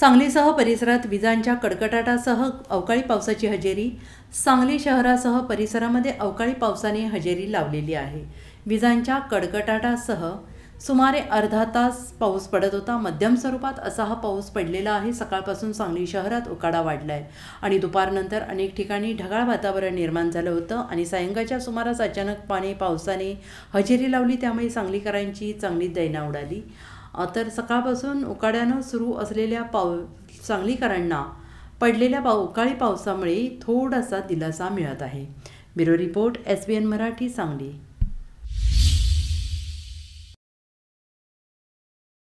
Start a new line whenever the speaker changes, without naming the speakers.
सांगलीसह परिसरात विजांच्या कडकडाटासह अवकाळी पावसाची हजेरी सांगली शहरासह परिसरामध्ये अवकाळी पावसाने हजेरी लावलेली आहे विजांच्या कडकडाटासह सुमारे अर्धा तास पाऊस पडत होता मध्यम स्वरूपात असा हा पाऊस पडलेला आहे सकाळपासून सांगली शहरात उकाडा वाढला आहे आणि दुपारनंतर अनेक ठिकाणी ढगाळ वातावरण निर्माण झालं होतं आणि सायंकाळच्या सुमारास अचानक पाणी पावसाने हजेरी लावली त्यामुळे सांगलीकरांची चांगली दैना उडाली तर सकाळपासून उकाड्यानं सुरू असलेल्या पाव सांगलीकरांना पडलेल्या पाव अवकाळी पावसामुळे थोडासा दिलासा मिळत आहे bureau report S B N Marathi Sangli